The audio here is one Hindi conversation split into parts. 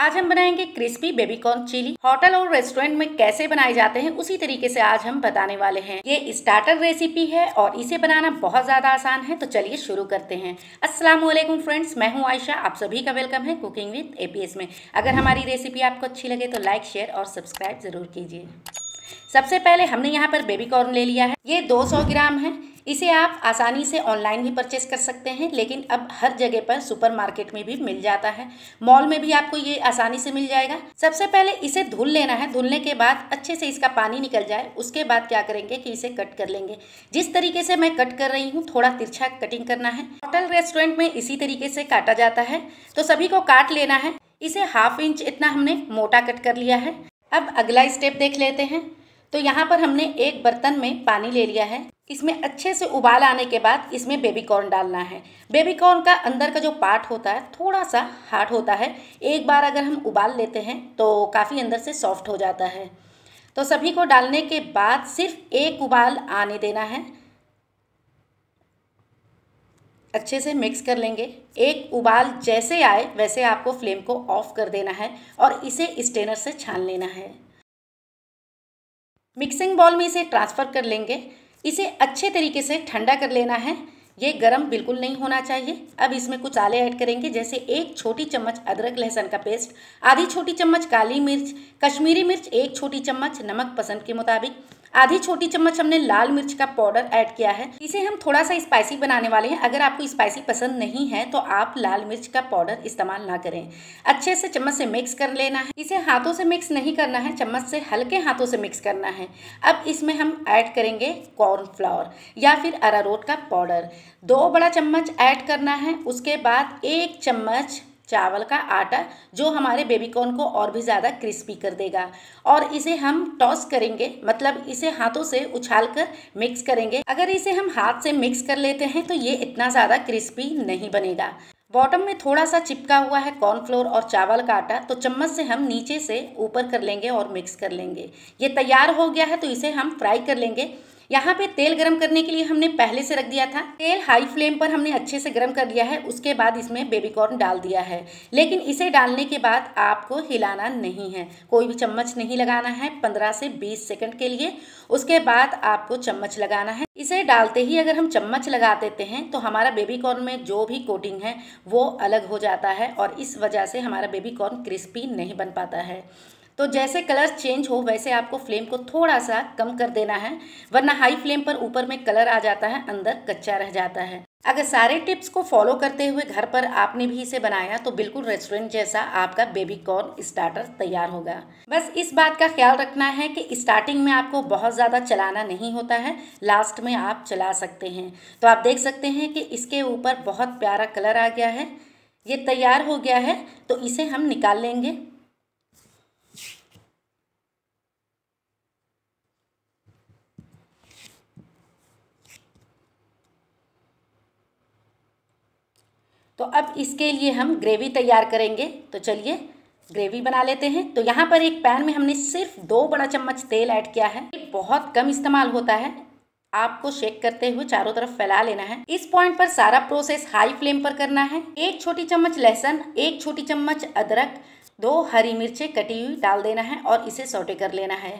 आज हम बनाएंगे crispy baby corn chilli hotel और रेस्टोरेंट में कैसे बनाए जाते हैं उसी तरीके से आज हम बताने वाले हैं ये स्टार्टर रेसिपी है और इसे बनाना बहुत ज्यादा आसान है तो चलिए शुरू करते हैं अस्सलाम वालेकुम फ्रेंड्स मैं हूं आयशा आप सभी का वेलकम है कुकिंग विद एपीएस में अगर हमारी रेसिपी आपको अच्छी लगे तो लाइक शेयर और सब्सक्राइब जरूर कीजिए सबसे पहले हमने यहाँ पर बेबी कॉर्न ले लिया है ये दो ग्राम है इसे आप आसानी से ऑनलाइन भी परचेस कर सकते हैं लेकिन अब हर जगह पर सुपरमार्केट में भी मिल जाता है मॉल में भी आपको ये आसानी से मिल जाएगा सबसे पहले इसे धुल लेना है धुलने के बाद अच्छे से इसका पानी निकल जाए उसके बाद क्या करेंगे कि इसे कट कर लेंगे जिस तरीके से मैं कट कर रही हूँ थोड़ा तिरछा कटिंग करना है होटल रेस्टोरेंट में इसी तरीके से काटा जाता है तो सभी को काट लेना है इसे हाफ इंच इतना हमने मोटा कट कर लिया है अब अगला स्टेप देख लेते हैं तो यहाँ पर हमने एक बर्तन में पानी ले लिया है इसमें अच्छे से उबाल आने के बाद इसमें बेबी कॉर्न डालना है बेबी कॉर्न का अंदर का जो पार्ट होता है थोड़ा सा हार्ड होता है एक बार अगर हम उबाल लेते हैं तो काफ़ी अंदर से सॉफ्ट हो जाता है तो सभी को डालने के बाद सिर्फ एक उबाल आने देना है अच्छे से मिक्स कर लेंगे एक उबाल जैसे आए वैसे आपको फ्लेम को ऑफ कर देना है और इसे स्टेनर से छान लेना है मिक्सिंग बॉल में इसे ट्रांसफ़र कर लेंगे इसे अच्छे तरीके से ठंडा कर लेना है ये गरम बिल्कुल नहीं होना चाहिए अब इसमें कुछ आले ऐड करेंगे जैसे एक छोटी चम्मच अदरक लहसुन का पेस्ट आधी छोटी चम्मच काली मिर्च कश्मीरी मिर्च एक छोटी चम्मच नमक पसंद के मुताबिक आधी छोटी चम्मच हमने लाल मिर्च का पाउडर ऐड किया है इसे हम थोड़ा सा स्पाइसी बनाने वाले हैं अगर आपको स्पाइसी पसंद नहीं है तो आप लाल मिर्च का पाउडर इस्तेमाल ना करें अच्छे से चम्मच से मिक्स कर लेना है इसे हाथों से मिक्स नहीं करना है चम्मच से हल्के हाथों से मिक्स करना है अब इसमें हम ऐड करेंगे कॉर्नफ्लावर या फिर अरारोट का पाउडर दो बड़ा चम्मच ऐड करना है उसके बाद एक चम्मच चावल का आटा जो हमारे बेबीकॉर्न को और भी ज़्यादा क्रिस्पी कर देगा और इसे हम टॉस करेंगे मतलब इसे हाथों से उछाल कर मिक्स करेंगे अगर इसे हम हाथ से मिक्स कर लेते हैं तो ये इतना ज़्यादा क्रिस्पी नहीं बनेगा बॉटम में थोड़ा सा चिपका हुआ है कॉर्नफ्लोर और चावल का आटा तो चम्मच से हम नीचे से ऊपर कर लेंगे और मिक्स कर लेंगे ये तैयार हो गया है तो इसे हम फ्राई कर लेंगे यहाँ पे तेल गर्म करने के लिए हमने पहले से रख दिया था तेल हाई फ्लेम पर हमने अच्छे से गर्म कर दिया है उसके बाद इसमें बेबी कॉर्न डाल दिया है लेकिन इसे डालने के बाद आपको हिलाना नहीं है कोई भी चम्मच नहीं लगाना है पंद्रह से बीस सेकेंड के लिए उसके बाद आपको चम्मच लगाना है इसे डालते ही अगर हम चम्मच लगा देते हैं तो हमारा बेबी कॉर्न में जो भी कोटिंग है वो अलग हो जाता है और इस वजह से हमारा बेबी कॉर्न क्रिस्पी नहीं बन पाता है तो जैसे कलर चेंज हो वैसे आपको फ्लेम को थोड़ा सा कम कर देना है वरना हाई फ्लेम पर ऊपर में कलर आ जाता है अंदर कच्चा रह जाता है अगर सारे टिप्स को फॉलो करते हुए घर पर आपने भी इसे बनाया तो बिल्कुल रेस्टोरेंट जैसा आपका बेबी कॉर्न स्टार्टर तैयार होगा बस इस बात का ख्याल रखना है कि स्टार्टिंग में आपको बहुत ज़्यादा चलाना नहीं होता है लास्ट में आप चला सकते हैं तो आप देख सकते हैं कि इसके ऊपर बहुत प्यारा कलर आ गया है ये तैयार हो गया है तो इसे हम निकाल लेंगे तो अब इसके लिए हम ग्रेवी तैयार करेंगे तो चलिए ग्रेवी बना लेते हैं तो यहाँ पर एक पैन में हमने सिर्फ दो बड़ा चम्मच तेल ऐड किया है बहुत कम इस्तेमाल होता है आपको शेक करते हुए चारों तरफ फैला लेना है इस पॉइंट पर सारा प्रोसेस हाई फ्लेम पर करना है एक छोटी चम्मच लहसुन एक छोटी चम्मच अदरक दो हरी मिर्चें कटी हुई डाल देना है और इसे सोटे कर लेना है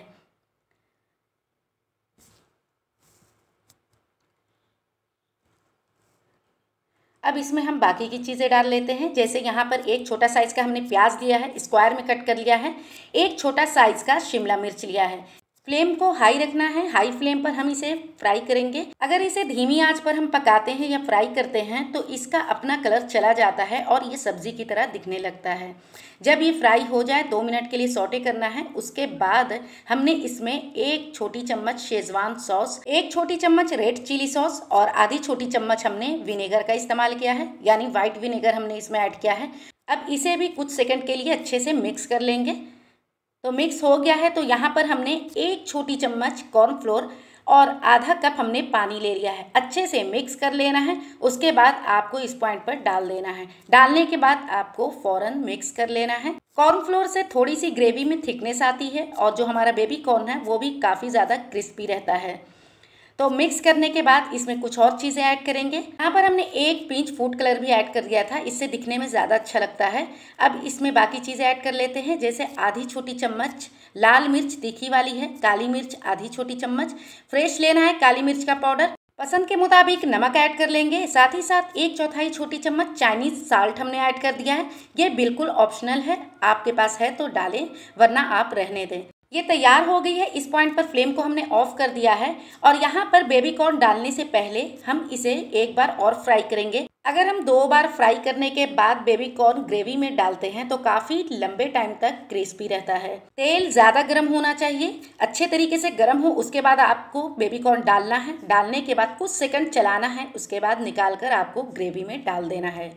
अब इसमें हम बाकी की चीज़ें डाल लेते हैं जैसे यहाँ पर एक छोटा साइज़ का हमने प्याज लिया है स्क्वायर में कट कर लिया है एक छोटा साइज़ का शिमला मिर्च लिया है फ्लेम को हाई रखना है हाई फ्लेम पर हम इसे फ्राई करेंगे अगर इसे धीमी आंच पर हम पकाते हैं या फ्राई करते हैं तो इसका अपना कलर चला जाता है और ये सब्जी की तरह दिखने लगता है जब ये फ्राई हो जाए दो मिनट के लिए सोटे करना है उसके बाद हमने इसमें एक छोटी चम्मच शेजवान सॉस एक छोटी चम्मच रेड चिली सॉस और आधी छोटी चम्मच हमने विनेगर का इस्तेमाल किया है यानी व्हाइट विनेगर हमने इसमें ऐड किया है अब इसे भी कुछ सेकंड के लिए अच्छे से मिक्स कर लेंगे तो मिक्स हो गया है तो यहाँ पर हमने एक छोटी चम्मच कॉर्नफ्लोर और आधा कप हमने पानी ले लिया है अच्छे से मिक्स कर लेना है उसके बाद आपको इस पॉइंट पर डाल देना है डालने के बाद आपको फौरन मिक्स कर लेना है कॉर्नफ्लोर से थोड़ी सी ग्रेवी में थिकनेस आती है और जो हमारा बेबी कॉर्न है वो भी काफ़ी ज़्यादा क्रिस्पी रहता है तो मिक्स करने के बाद इसमें कुछ और चीज़ें ऐड करेंगे यहाँ पर हमने एक पिंच फूड कलर भी ऐड कर दिया था इससे दिखने में ज़्यादा अच्छा लगता है अब इसमें बाकी चीज़ें ऐड कर लेते हैं जैसे आधी छोटी चम्मच लाल मिर्च तीखी वाली है काली मिर्च आधी छोटी चम्मच फ्रेश लेना है काली मिर्च का पाउडर पसंद के मुताबिक नमक ऐड कर लेंगे साथ ही साथ एक चौथाई छोटी चम्मच चाइनीज़ साल्ट हमने ऐड कर दिया है ये बिल्कुल ऑप्शनल है आपके पास है तो डालें वरना आप रहने दें ये तैयार हो गई है इस पॉइंट पर फ्लेम को हमने ऑफ कर दिया है और यहाँ पर बेबी कॉर्न डालने से पहले हम इसे एक बार और फ्राई करेंगे अगर हम दो बार फ्राई करने के बाद बेबी कॉर्न ग्रेवी में डालते हैं तो काफ़ी लंबे टाइम तक क्रिस्पी रहता है तेल ज़्यादा गर्म होना चाहिए अच्छे तरीके से गर्म हो उसके बाद आपको बेबी कॉर्न डालना है डालने के बाद कुछ सेकंड चलाना है उसके बाद निकाल कर आपको ग्रेवी में डाल देना है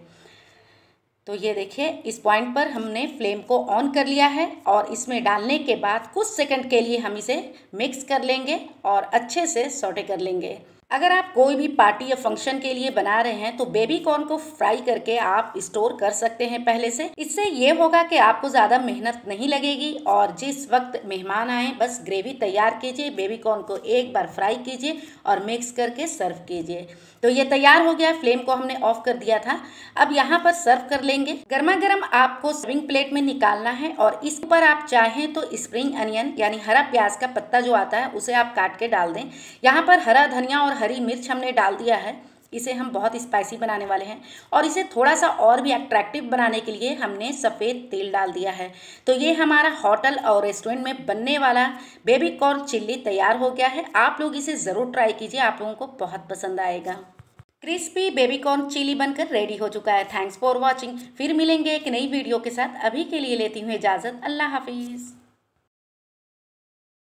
तो ये देखिए इस पॉइंट पर हमने फ्लेम को ऑन कर लिया है और इसमें डालने के बाद कुछ सेकंड के लिए हम इसे मिक्स कर लेंगे और अच्छे से सोटे कर लेंगे अगर आप कोई भी पार्टी या फंक्शन के लिए बना रहे हैं तो बेबी कॉर्न को फ्राई करके आप स्टोर कर सकते हैं पहले से इससे ये होगा कि आपको ज़्यादा मेहनत नहीं लगेगी और जिस वक्त मेहमान आए बस ग्रेवी तैयार कीजिए बेबी कॉर्न को एक बार फ्राई कीजिए और मिक्स करके सर्व कीजिए तो ये तैयार हो गया फ्लेम को हमने ऑफ कर दिया था अब यहाँ पर सर्व कर लेंगे गर्मा गर्म आपको स्विंग प्लेट में निकालना है और इस पर आप चाहें तो स्प्रिंग अनियन यानी हरा प्याज का पत्ता जो आता है उसे आप काट के डाल दें यहाँ पर हरा धनिया और हरी मिर्च हमने डाल दिया है इसे हम बहुत स्पाइसी बनाने वाले हैं और इसे थोड़ा सा और भी अट्रैक्टिव बनाने के लिए हमने सफ़ेद तेल डाल दिया है तो ये हमारा होटल और रेस्टोरेंट में बनने वाला बेबी कॉर्न चिल्ली तैयार हो गया है आप लोग इसे ज़रूर ट्राई कीजिए आप लोगों को बहुत पसंद आएगा क्रिस्पी बेबी कॉर्न चिली बनकर रेडी हो चुका है थैंक्स फॉर वॉचिंग फिर मिलेंगे एक नई वीडियो के साथ अभी के लिए लेती हूँ इजाज़त अल्लाह हाफिज़